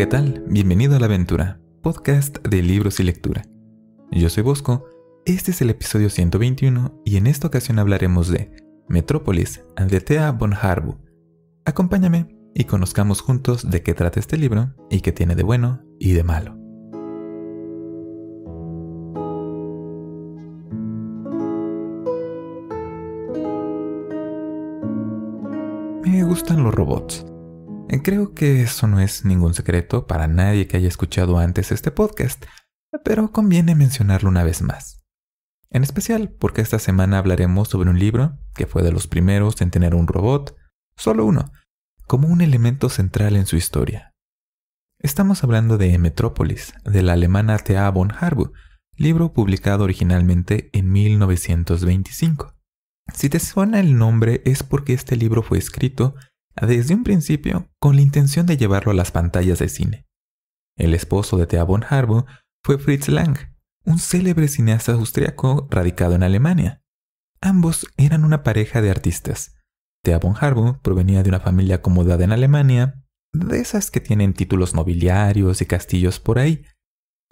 ¿Qué tal? Bienvenido a la aventura, podcast de libros y lectura. Yo soy Bosco, este es el episodio 121 y en esta ocasión hablaremos de Metrópolis de Thea von Acompáñame y conozcamos juntos de qué trata este libro y qué tiene de bueno y de malo. Me gustan los robots. Eh, creo que eso no es ningún secreto para nadie que haya escuchado antes este podcast, pero conviene mencionarlo una vez más. En especial porque esta semana hablaremos sobre un libro que fue de los primeros en tener un robot, solo uno, como un elemento central en su historia. Estamos hablando de Metrópolis, de la alemana Thea von Harbu, libro publicado originalmente en 1925. Si te suena el nombre es porque este libro fue escrito desde un principio con la intención de llevarlo a las pantallas de cine. El esposo de Thea von Harbour fue Fritz Lang, un célebre cineasta austriaco radicado en Alemania. Ambos eran una pareja de artistas. Thea von Harbour provenía de una familia acomodada en Alemania, de esas que tienen títulos nobiliarios y castillos por ahí,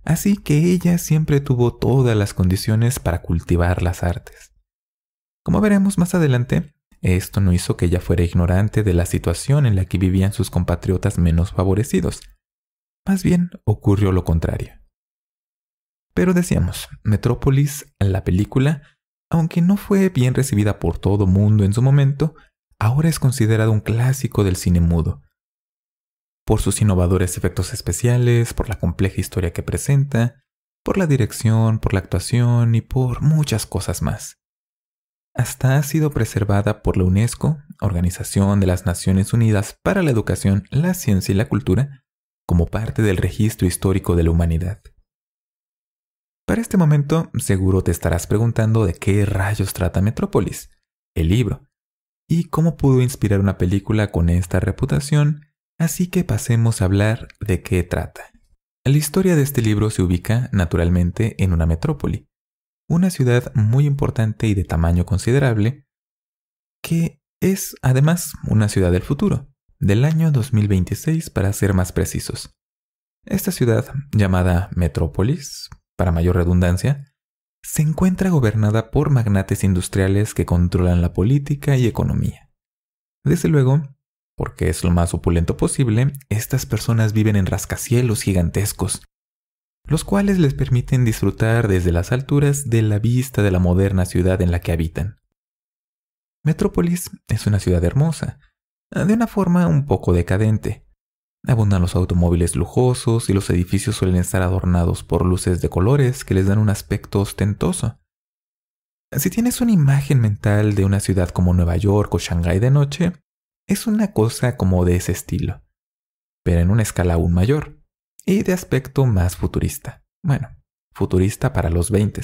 así que ella siempre tuvo todas las condiciones para cultivar las artes. Como veremos más adelante, esto no hizo que ella fuera ignorante de la situación en la que vivían sus compatriotas menos favorecidos. Más bien ocurrió lo contrario. Pero decíamos, Metrópolis, la película, aunque no fue bien recibida por todo mundo en su momento, ahora es considerada un clásico del cine mudo. Por sus innovadores efectos especiales, por la compleja historia que presenta, por la dirección, por la actuación y por muchas cosas más hasta ha sido preservada por la UNESCO, Organización de las Naciones Unidas para la Educación, la Ciencia y la Cultura, como parte del registro histórico de la humanidad. Para este momento, seguro te estarás preguntando de qué rayos trata Metrópolis, el libro, y cómo pudo inspirar una película con esta reputación, así que pasemos a hablar de qué trata. La historia de este libro se ubica, naturalmente, en una metrópoli, una ciudad muy importante y de tamaño considerable, que es además una ciudad del futuro, del año 2026 para ser más precisos. Esta ciudad, llamada Metrópolis, para mayor redundancia, se encuentra gobernada por magnates industriales que controlan la política y economía. Desde luego, porque es lo más opulento posible, estas personas viven en rascacielos gigantescos, los cuales les permiten disfrutar desde las alturas de la vista de la moderna ciudad en la que habitan. Metrópolis es una ciudad hermosa, de una forma un poco decadente. Abundan los automóviles lujosos y los edificios suelen estar adornados por luces de colores que les dan un aspecto ostentoso. Si tienes una imagen mental de una ciudad como Nueva York o Shanghái de noche, es una cosa como de ese estilo, pero en una escala aún mayor y de aspecto más futurista. Bueno, futurista para los 20.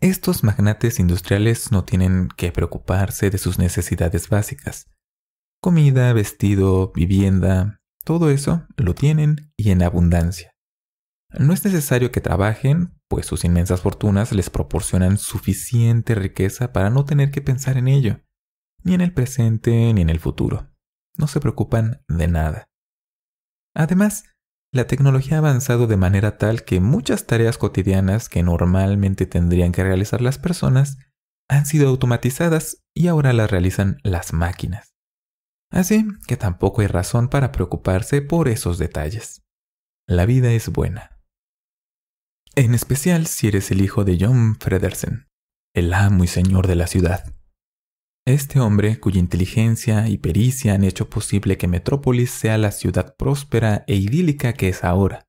Estos magnates industriales no tienen que preocuparse de sus necesidades básicas. Comida, vestido, vivienda, todo eso lo tienen y en abundancia. No es necesario que trabajen, pues sus inmensas fortunas les proporcionan suficiente riqueza para no tener que pensar en ello, ni en el presente ni en el futuro. No se preocupan de nada. Además, la tecnología ha avanzado de manera tal que muchas tareas cotidianas que normalmente tendrían que realizar las personas han sido automatizadas y ahora las realizan las máquinas. Así que tampoco hay razón para preocuparse por esos detalles. La vida es buena. En especial si eres el hijo de John Fredersen, el amo y señor de la ciudad. Este hombre, cuya inteligencia y pericia han hecho posible que Metrópolis sea la ciudad próspera e idílica que es ahora.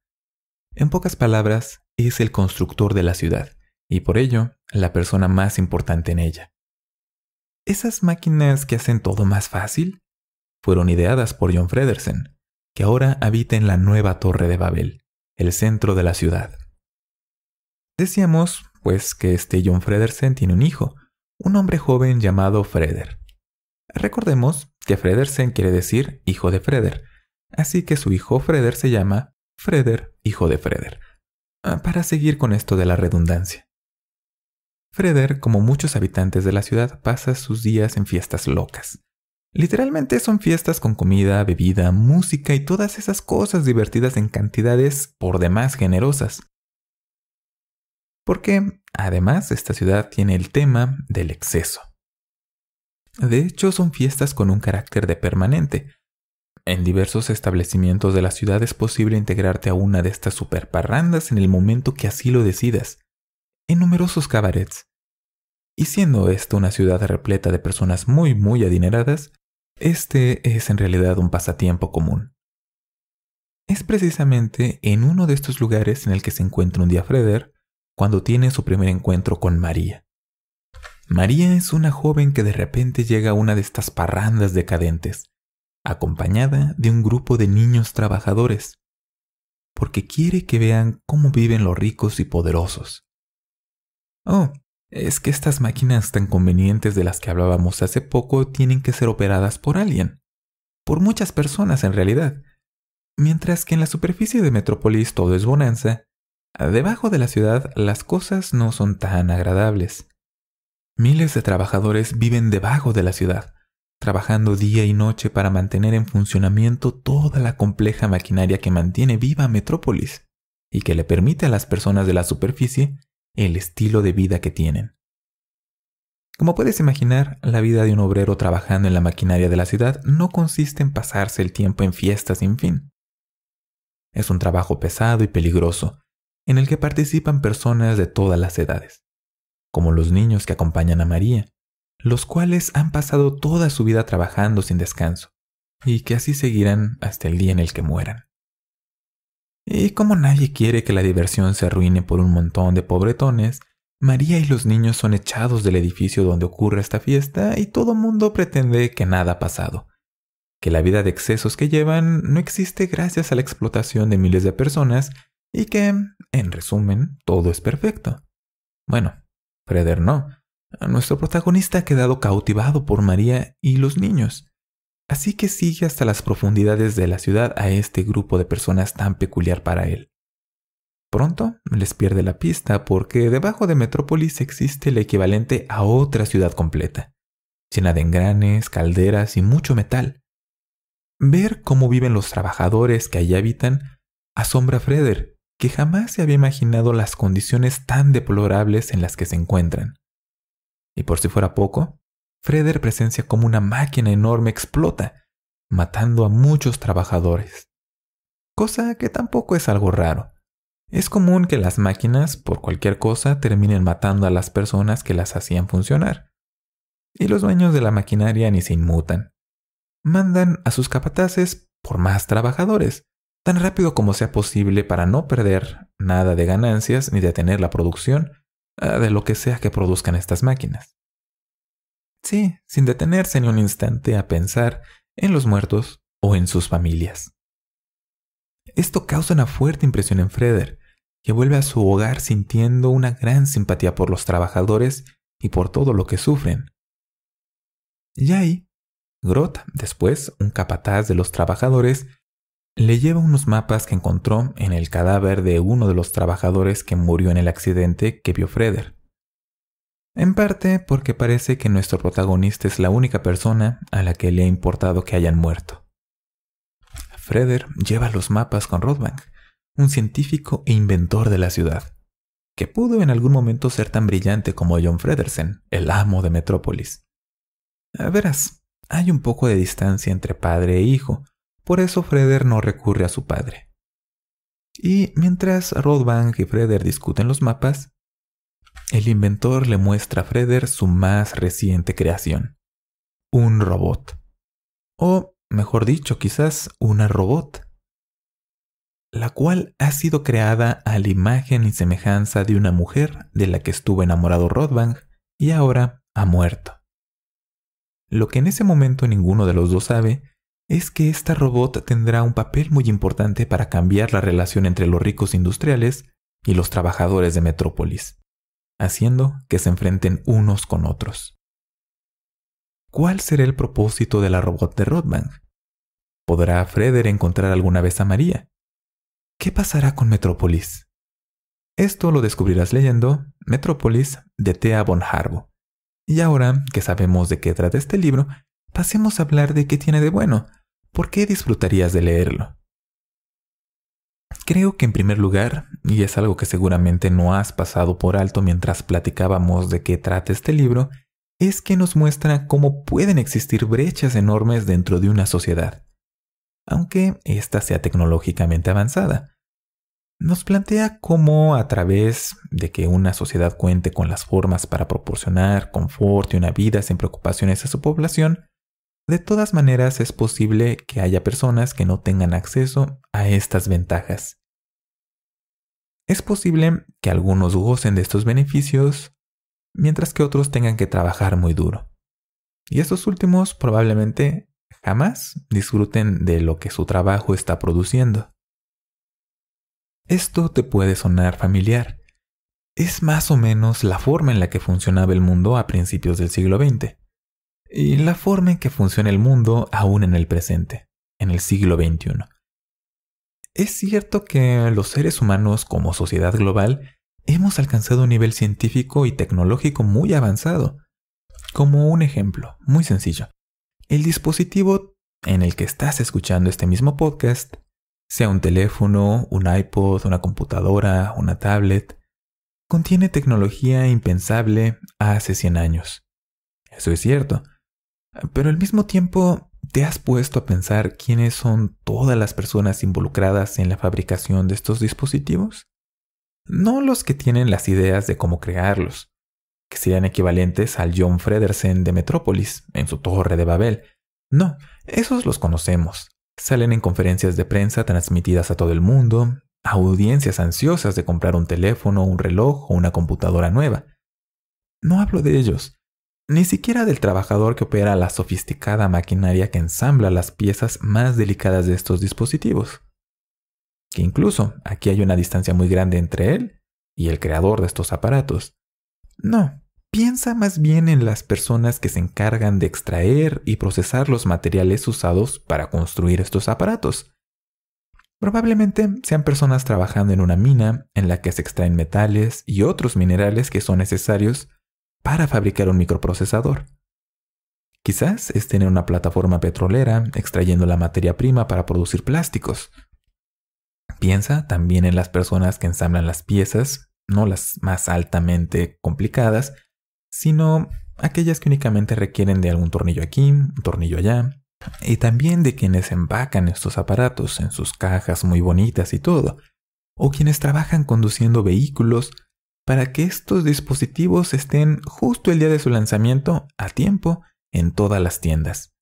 En pocas palabras, es el constructor de la ciudad, y por ello, la persona más importante en ella. Esas máquinas que hacen todo más fácil fueron ideadas por John Fredersen, que ahora habita en la nueva Torre de Babel, el centro de la ciudad. Decíamos, pues, que este John Fredersen tiene un hijo, un hombre joven llamado Freder. Recordemos que Fredersen quiere decir hijo de Freder, así que su hijo Freder se llama Freder, hijo de Freder, ah, para seguir con esto de la redundancia. Freder, como muchos habitantes de la ciudad, pasa sus días en fiestas locas. Literalmente son fiestas con comida, bebida, música y todas esas cosas divertidas en cantidades por demás generosas porque además esta ciudad tiene el tema del exceso. De hecho, son fiestas con un carácter de permanente. En diversos establecimientos de la ciudad es posible integrarte a una de estas superparrandas en el momento que así lo decidas, en numerosos cabarets. Y siendo esta una ciudad repleta de personas muy muy adineradas, este es en realidad un pasatiempo común. Es precisamente en uno de estos lugares en el que se encuentra un día Freder, cuando tiene su primer encuentro con María. María es una joven que de repente llega a una de estas parrandas decadentes, acompañada de un grupo de niños trabajadores, porque quiere que vean cómo viven los ricos y poderosos. Oh, es que estas máquinas tan convenientes de las que hablábamos hace poco tienen que ser operadas por alguien, por muchas personas en realidad, mientras que en la superficie de Metrópolis todo es bonanza Debajo de la ciudad las cosas no son tan agradables. Miles de trabajadores viven debajo de la ciudad, trabajando día y noche para mantener en funcionamiento toda la compleja maquinaria que mantiene viva Metrópolis y que le permite a las personas de la superficie el estilo de vida que tienen. Como puedes imaginar, la vida de un obrero trabajando en la maquinaria de la ciudad no consiste en pasarse el tiempo en fiestas sin fin. Es un trabajo pesado y peligroso, en el que participan personas de todas las edades, como los niños que acompañan a María, los cuales han pasado toda su vida trabajando sin descanso, y que así seguirán hasta el día en el que mueran. Y como nadie quiere que la diversión se arruine por un montón de pobretones, María y los niños son echados del edificio donde ocurre esta fiesta y todo mundo pretende que nada ha pasado, que la vida de excesos que llevan no existe gracias a la explotación de miles de personas y que, en resumen, todo es perfecto. Bueno, Freder no. Nuestro protagonista ha quedado cautivado por María y los niños, así que sigue hasta las profundidades de la ciudad a este grupo de personas tan peculiar para él. Pronto les pierde la pista porque debajo de Metrópolis existe el equivalente a otra ciudad completa, llena de engranes, calderas y mucho metal. Ver cómo viven los trabajadores que allí habitan asombra a Freder, que jamás se había imaginado las condiciones tan deplorables en las que se encuentran. Y por si fuera poco, Freder presencia como una máquina enorme explota, matando a muchos trabajadores. Cosa que tampoco es algo raro. Es común que las máquinas, por cualquier cosa, terminen matando a las personas que las hacían funcionar. Y los dueños de la maquinaria ni se inmutan. Mandan a sus capataces por más trabajadores, tan rápido como sea posible para no perder nada de ganancias ni detener la producción ah, de lo que sea que produzcan estas máquinas. Sí, sin detenerse ni un instante a pensar en los muertos o en sus familias. Esto causa una fuerte impresión en Freder, que vuelve a su hogar sintiendo una gran simpatía por los trabajadores y por todo lo que sufren. Y ahí, Groth, después un capataz de los trabajadores, le lleva unos mapas que encontró en el cadáver de uno de los trabajadores que murió en el accidente que vio Freder. En parte porque parece que nuestro protagonista es la única persona a la que le ha importado que hayan muerto. Freder lleva los mapas con Rothbank, un científico e inventor de la ciudad, que pudo en algún momento ser tan brillante como John Fredersen, el amo de Metrópolis. Verás, hay un poco de distancia entre padre e hijo, por eso Freder no recurre a su padre. Y mientras Rodbank y Freder discuten los mapas, el inventor le muestra a Freder su más reciente creación, un robot. O, mejor dicho, quizás una robot, la cual ha sido creada a la imagen y semejanza de una mujer de la que estuvo enamorado Rodbank y ahora ha muerto. Lo que en ese momento ninguno de los dos sabe es que esta robot tendrá un papel muy importante para cambiar la relación entre los ricos industriales y los trabajadores de Metrópolis, haciendo que se enfrenten unos con otros. ¿Cuál será el propósito de la robot de Rodman? ¿Podrá Freder encontrar alguna vez a María? ¿Qué pasará con Metrópolis? Esto lo descubrirás leyendo Metrópolis de Thea von Harbo. Y ahora que sabemos de qué trata este libro, pasemos a hablar de qué tiene de bueno, ¿por qué disfrutarías de leerlo? Creo que en primer lugar, y es algo que seguramente no has pasado por alto mientras platicábamos de qué trata este libro, es que nos muestra cómo pueden existir brechas enormes dentro de una sociedad, aunque ésta sea tecnológicamente avanzada. Nos plantea cómo a través de que una sociedad cuente con las formas para proporcionar confort y una vida sin preocupaciones a su población, de todas maneras, es posible que haya personas que no tengan acceso a estas ventajas. Es posible que algunos gocen de estos beneficios, mientras que otros tengan que trabajar muy duro. Y estos últimos probablemente jamás disfruten de lo que su trabajo está produciendo. Esto te puede sonar familiar. Es más o menos la forma en la que funcionaba el mundo a principios del siglo XX y la forma en que funciona el mundo aún en el presente, en el siglo XXI. Es cierto que los seres humanos como sociedad global hemos alcanzado un nivel científico y tecnológico muy avanzado. Como un ejemplo, muy sencillo. El dispositivo en el que estás escuchando este mismo podcast, sea un teléfono, un iPod, una computadora, una tablet, contiene tecnología impensable hace 100 años. Eso es cierto. Pero al mismo tiempo, ¿te has puesto a pensar quiénes son todas las personas involucradas en la fabricación de estos dispositivos? No los que tienen las ideas de cómo crearlos, que serían equivalentes al John Fredersen de Metrópolis, en su torre de Babel. No, esos los conocemos. Salen en conferencias de prensa transmitidas a todo el mundo, a audiencias ansiosas de comprar un teléfono, un reloj o una computadora nueva. No hablo de ellos, ni siquiera del trabajador que opera la sofisticada maquinaria que ensambla las piezas más delicadas de estos dispositivos. Que incluso aquí hay una distancia muy grande entre él y el creador de estos aparatos. No, piensa más bien en las personas que se encargan de extraer y procesar los materiales usados para construir estos aparatos. Probablemente sean personas trabajando en una mina en la que se extraen metales y otros minerales que son necesarios para fabricar un microprocesador. Quizás es tener una plataforma petrolera extrayendo la materia prima para producir plásticos. Piensa también en las personas que ensamblan las piezas, no las más altamente complicadas, sino aquellas que únicamente requieren de algún tornillo aquí, un tornillo allá, y también de quienes empacan estos aparatos en sus cajas muy bonitas y todo, o quienes trabajan conduciendo vehículos para que estos dispositivos estén justo el día de su lanzamiento a tiempo en todas las tiendas,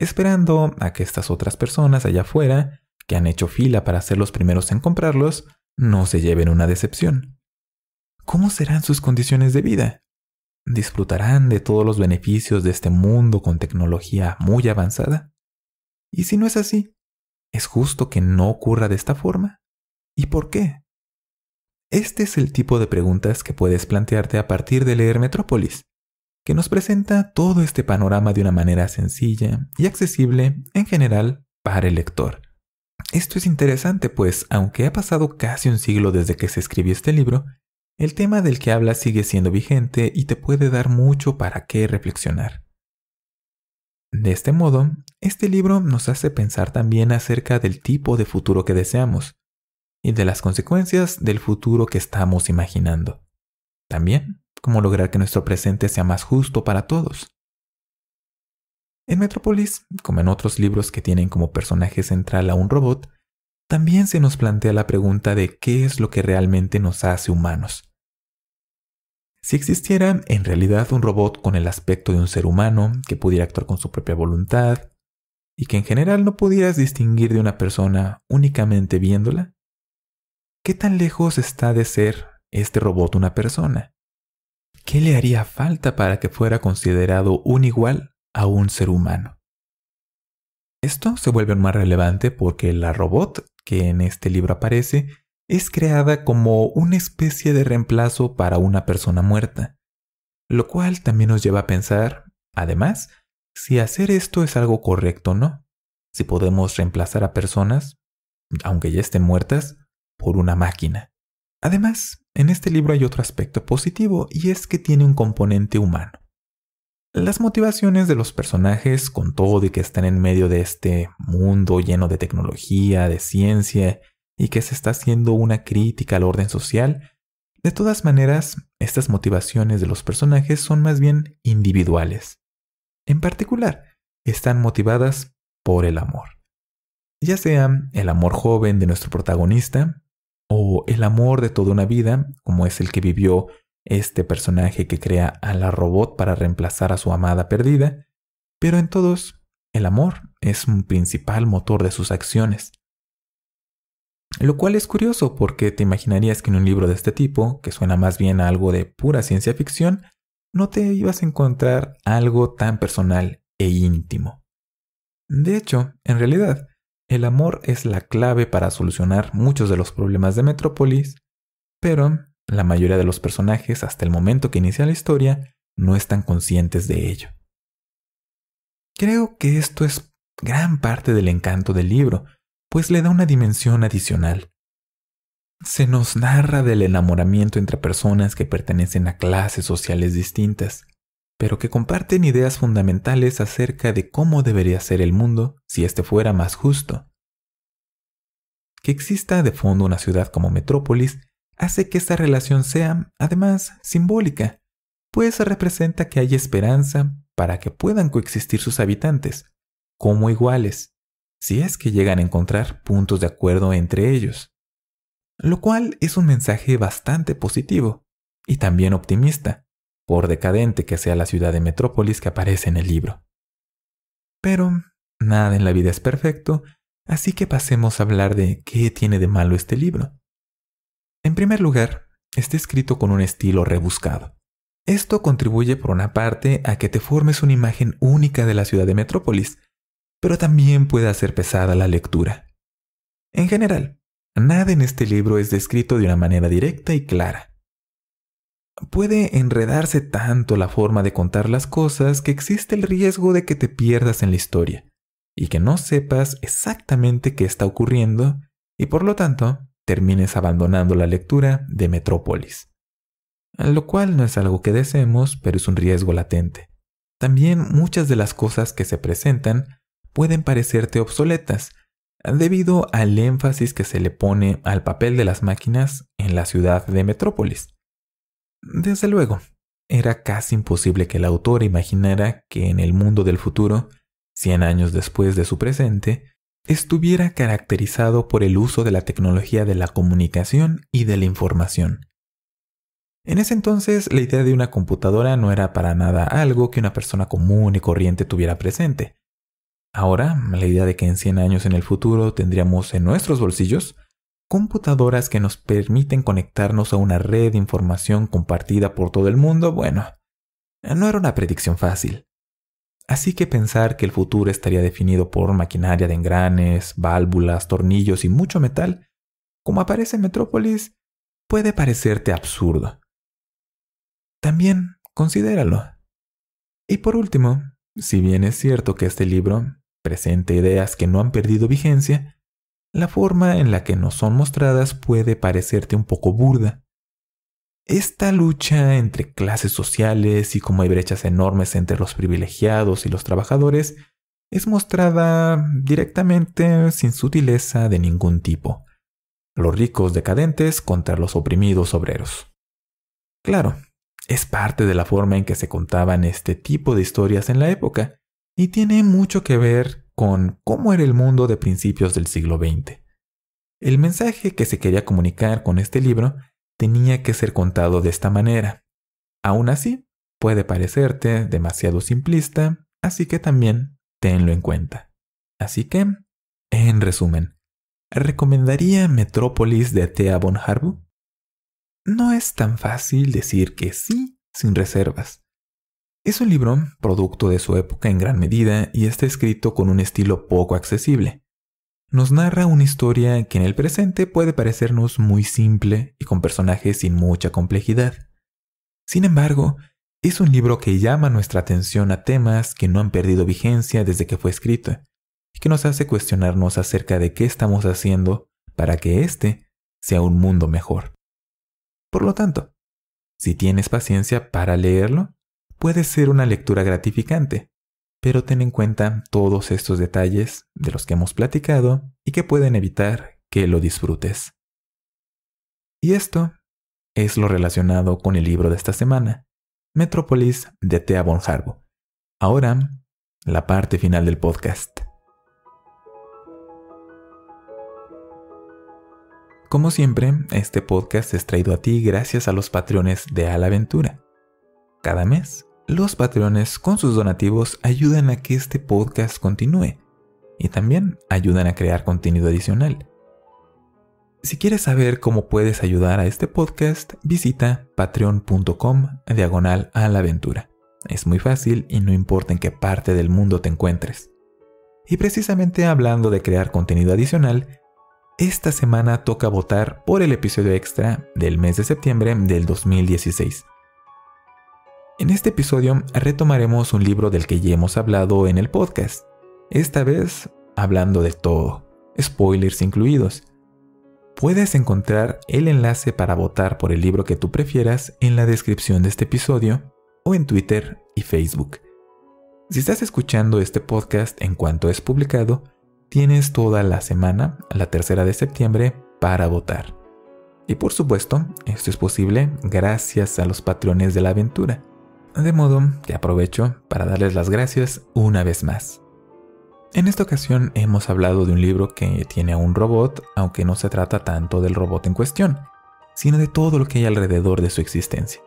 esperando a que estas otras personas allá afuera, que han hecho fila para ser los primeros en comprarlos, no se lleven una decepción. ¿Cómo serán sus condiciones de vida? ¿Disfrutarán de todos los beneficios de este mundo con tecnología muy avanzada? Y si no es así, ¿es justo que no ocurra de esta forma? ¿Y por qué? Este es el tipo de preguntas que puedes plantearte a partir de leer Metrópolis, que nos presenta todo este panorama de una manera sencilla y accesible en general para el lector. Esto es interesante pues, aunque ha pasado casi un siglo desde que se escribió este libro, el tema del que habla sigue siendo vigente y te puede dar mucho para qué reflexionar. De este modo, este libro nos hace pensar también acerca del tipo de futuro que deseamos, y de las consecuencias del futuro que estamos imaginando. También, cómo lograr que nuestro presente sea más justo para todos. En Metrópolis, como en otros libros que tienen como personaje central a un robot, también se nos plantea la pregunta de qué es lo que realmente nos hace humanos. Si existiera en realidad un robot con el aspecto de un ser humano, que pudiera actuar con su propia voluntad, y que en general no pudieras distinguir de una persona únicamente viéndola, ¿Qué tan lejos está de ser este robot una persona? ¿Qué le haría falta para que fuera considerado un igual a un ser humano? Esto se vuelve más relevante porque la robot, que en este libro aparece, es creada como una especie de reemplazo para una persona muerta, lo cual también nos lleva a pensar, además, si hacer esto es algo correcto o no, si podemos reemplazar a personas, aunque ya estén muertas, por una máquina. Además, en este libro hay otro aspecto positivo y es que tiene un componente humano. Las motivaciones de los personajes, con todo y que están en medio de este mundo lleno de tecnología, de ciencia, y que se está haciendo una crítica al orden social, de todas maneras, estas motivaciones de los personajes son más bien individuales. En particular, están motivadas por el amor. Ya sea el amor joven de nuestro protagonista, o el amor de toda una vida, como es el que vivió este personaje que crea a la robot para reemplazar a su amada perdida, pero en todos el amor es un principal motor de sus acciones. Lo cual es curioso porque te imaginarías que en un libro de este tipo, que suena más bien a algo de pura ciencia ficción, no te ibas a encontrar algo tan personal e íntimo. De hecho, en realidad, el amor es la clave para solucionar muchos de los problemas de Metrópolis, pero la mayoría de los personajes hasta el momento que inicia la historia no están conscientes de ello. Creo que esto es gran parte del encanto del libro, pues le da una dimensión adicional. Se nos narra del enamoramiento entre personas que pertenecen a clases sociales distintas, pero que comparten ideas fundamentales acerca de cómo debería ser el mundo si éste fuera más justo. Que exista de fondo una ciudad como metrópolis hace que esta relación sea, además, simbólica, pues representa que hay esperanza para que puedan coexistir sus habitantes, como iguales, si es que llegan a encontrar puntos de acuerdo entre ellos. Lo cual es un mensaje bastante positivo y también optimista, por decadente que sea la ciudad de Metrópolis que aparece en el libro. Pero nada en la vida es perfecto, así que pasemos a hablar de qué tiene de malo este libro. En primer lugar, está escrito con un estilo rebuscado. Esto contribuye por una parte a que te formes una imagen única de la ciudad de Metrópolis, pero también puede hacer pesada la lectura. En general, nada en este libro es descrito de una manera directa y clara. Puede enredarse tanto la forma de contar las cosas que existe el riesgo de que te pierdas en la historia y que no sepas exactamente qué está ocurriendo y por lo tanto termines abandonando la lectura de Metrópolis. Lo cual no es algo que deseemos, pero es un riesgo latente. También muchas de las cosas que se presentan pueden parecerte obsoletas, debido al énfasis que se le pone al papel de las máquinas en la ciudad de Metrópolis. Desde luego, era casi imposible que el autor imaginara que en el mundo del futuro, cien años después de su presente, estuviera caracterizado por el uso de la tecnología de la comunicación y de la información. En ese entonces, la idea de una computadora no era para nada algo que una persona común y corriente tuviera presente. Ahora, la idea de que en 100 años en el futuro tendríamos en nuestros bolsillos computadoras que nos permiten conectarnos a una red de información compartida por todo el mundo, bueno, no era una predicción fácil. Así que pensar que el futuro estaría definido por maquinaria de engranes, válvulas, tornillos y mucho metal, como aparece en Metrópolis, puede parecerte absurdo. También considéralo. Y por último, si bien es cierto que este libro presenta ideas que no han perdido vigencia, la forma en la que nos son mostradas puede parecerte un poco burda. Esta lucha entre clases sociales y cómo hay brechas enormes entre los privilegiados y los trabajadores es mostrada directamente sin sutileza de ningún tipo. Los ricos decadentes contra los oprimidos obreros. Claro, es parte de la forma en que se contaban este tipo de historias en la época, y tiene mucho que ver con cómo era el mundo de principios del siglo XX. El mensaje que se quería comunicar con este libro tenía que ser contado de esta manera. Aún así, puede parecerte demasiado simplista, así que también tenlo en cuenta. Así que, en resumen, ¿recomendaría Metrópolis de Thea von Harbu? No es tan fácil decir que sí sin reservas, es un libro producto de su época en gran medida y está escrito con un estilo poco accesible. Nos narra una historia que en el presente puede parecernos muy simple y con personajes sin mucha complejidad. Sin embargo, es un libro que llama nuestra atención a temas que no han perdido vigencia desde que fue escrito y que nos hace cuestionarnos acerca de qué estamos haciendo para que este sea un mundo mejor. Por lo tanto, si tienes paciencia para leerlo, puede ser una lectura gratificante, pero ten en cuenta todos estos detalles de los que hemos platicado y que pueden evitar que lo disfrutes. Y esto es lo relacionado con el libro de esta semana, Metrópolis de Thea von Harbo. Ahora, la parte final del podcast. Como siempre, este podcast es traído a ti gracias a los patrones de A la Aventura. Cada mes los patrones con sus donativos ayudan a que este podcast continúe y también ayudan a crear contenido adicional. Si quieres saber cómo puedes ayudar a este podcast, visita patreon.com diagonal a la aventura. Es muy fácil y no importa en qué parte del mundo te encuentres. Y precisamente hablando de crear contenido adicional, esta semana toca votar por el episodio extra del mes de septiembre del 2016 en este episodio retomaremos un libro del que ya hemos hablado en el podcast, esta vez hablando de todo, spoilers incluidos. Puedes encontrar el enlace para votar por el libro que tú prefieras en la descripción de este episodio o en Twitter y Facebook. Si estás escuchando este podcast en cuanto es publicado, tienes toda la semana, la tercera de septiembre, para votar. Y por supuesto, esto es posible gracias a los patrones de la aventura de modo que aprovecho para darles las gracias una vez más. En esta ocasión hemos hablado de un libro que tiene a un robot, aunque no se trata tanto del robot en cuestión, sino de todo lo que hay alrededor de su existencia,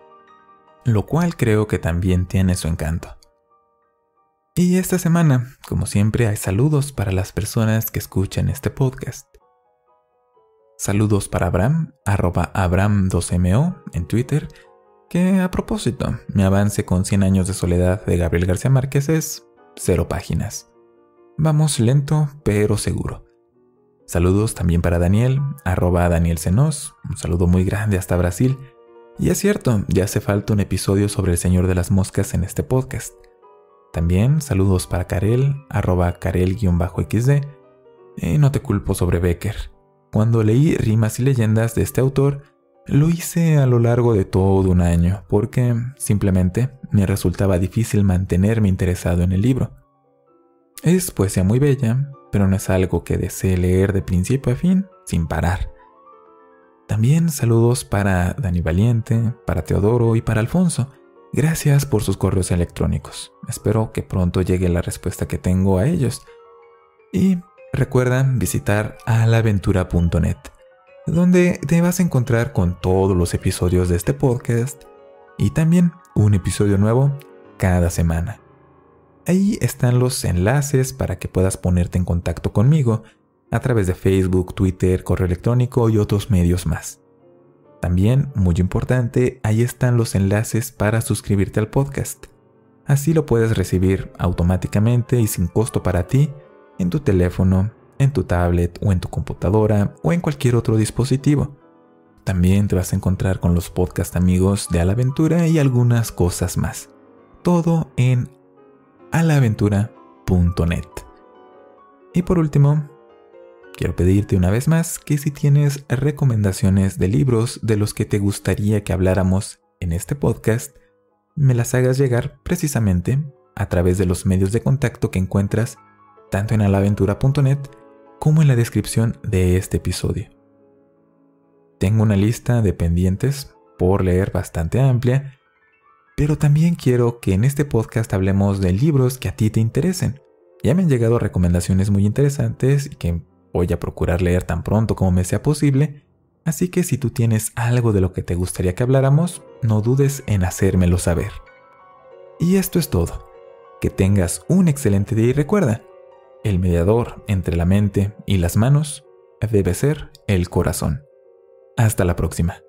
lo cual creo que también tiene su encanto. Y esta semana, como siempre, hay saludos para las personas que escuchan este podcast. Saludos para Abraham, arroba Abraham2MO en Twitter, que a propósito, mi avance con 100 años de soledad de Gabriel García Márquez es cero páginas. Vamos lento, pero seguro. Saludos también para Daniel, arroba Daniel Senos, un saludo muy grande hasta Brasil. Y es cierto, ya hace falta un episodio sobre el Señor de las Moscas en este podcast. También saludos para Karel, arroba Karel-XD. Y no te culpo sobre Becker. Cuando leí Rimas y Leyendas de este autor, lo hice a lo largo de todo un año porque simplemente me resultaba difícil mantenerme interesado en el libro. Es poesía muy bella, pero no es algo que desee leer de principio a fin sin parar. También saludos para Dani Valiente, para Teodoro y para Alfonso. Gracias por sus correos electrónicos. Espero que pronto llegue la respuesta que tengo a ellos. Y recuerda visitar alaventura.net donde te vas a encontrar con todos los episodios de este podcast y también un episodio nuevo cada semana. Ahí están los enlaces para que puedas ponerte en contacto conmigo a través de Facebook, Twitter, correo electrónico y otros medios más. También, muy importante, ahí están los enlaces para suscribirte al podcast. Así lo puedes recibir automáticamente y sin costo para ti en tu teléfono en tu tablet o en tu computadora o en cualquier otro dispositivo. También te vas a encontrar con los podcast amigos de A la Aventura y algunas cosas más. Todo en alaventura.net. Y por último, quiero pedirte una vez más que si tienes recomendaciones de libros de los que te gustaría que habláramos en este podcast, me las hagas llegar precisamente a través de los medios de contacto que encuentras tanto en alaventura.net como en la descripción de este episodio. Tengo una lista de pendientes por leer bastante amplia, pero también quiero que en este podcast hablemos de libros que a ti te interesen. Ya me han llegado recomendaciones muy interesantes y que voy a procurar leer tan pronto como me sea posible, así que si tú tienes algo de lo que te gustaría que habláramos, no dudes en hacérmelo saber. Y esto es todo. Que tengas un excelente día y recuerda, el mediador entre la mente y las manos debe ser el corazón. Hasta la próxima.